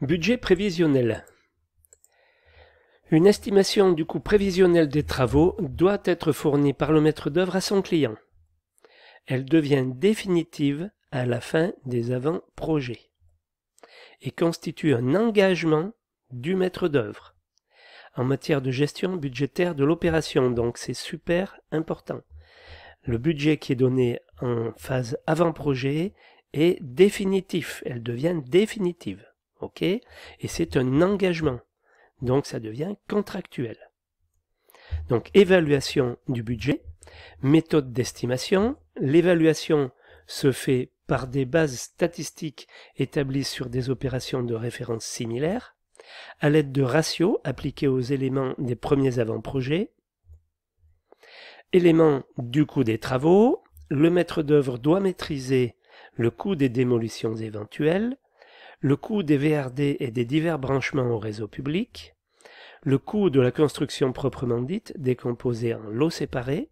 Budget prévisionnel. Une estimation du coût prévisionnel des travaux doit être fournie par le maître d'œuvre à son client. Elle devient définitive à la fin des avant-projets et constitue un engagement du maître d'œuvre en matière de gestion budgétaire de l'opération, donc c'est super important. Le budget qui est donné en phase avant-projet est définitif, elle devient définitive ok Et c'est un engagement. Donc ça devient contractuel. Donc évaluation du budget, méthode d'estimation. L'évaluation se fait par des bases statistiques établies sur des opérations de référence similaires, à l'aide de ratios appliqués aux éléments des premiers avant-projets, éléments du coût des travaux, le maître d'œuvre doit maîtriser le coût des démolitions éventuelles, le coût des VRD et des divers branchements au réseau public, le coût de la construction proprement dite décomposée en lots séparés,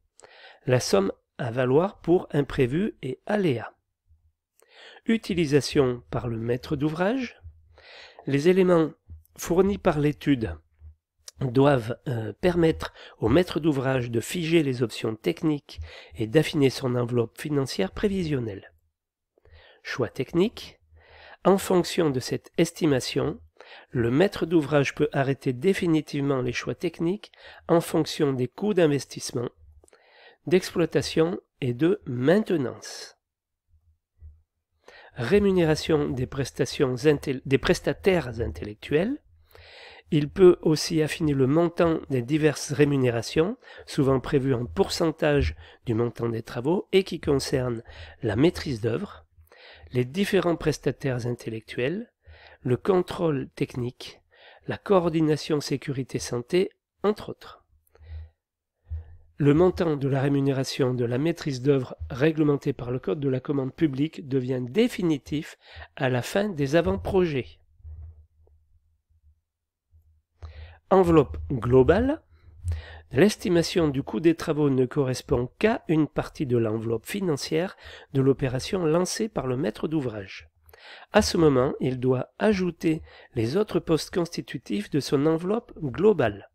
la somme à valoir pour imprévus et aléas, utilisation par le maître d'ouvrage, les éléments fournis par l'étude doivent euh, permettre au maître d'ouvrage de figer les options techniques et d'affiner son enveloppe financière prévisionnelle. Choix technique, en fonction de cette estimation, le maître d'ouvrage peut arrêter définitivement les choix techniques en fonction des coûts d'investissement, d'exploitation et de maintenance. Rémunération des, prestataires intellectuels. Il peut aussi affiner le montant des diverses rémunérations, souvent prévues en pourcentage du montant des travaux et qui concernent la maîtrise d'œuvre, les différents prestataires intellectuels, le contrôle technique, la coordination sécurité-santé, entre autres. Le montant de la rémunération de la maîtrise d'œuvre réglementée par le Code de la commande publique devient définitif à la fin des avant-projets. Enveloppe globale L'estimation du coût des travaux ne correspond qu'à une partie de l'enveloppe financière de l'opération lancée par le maître d'ouvrage. À ce moment, il doit ajouter les autres postes constitutifs de son enveloppe globale.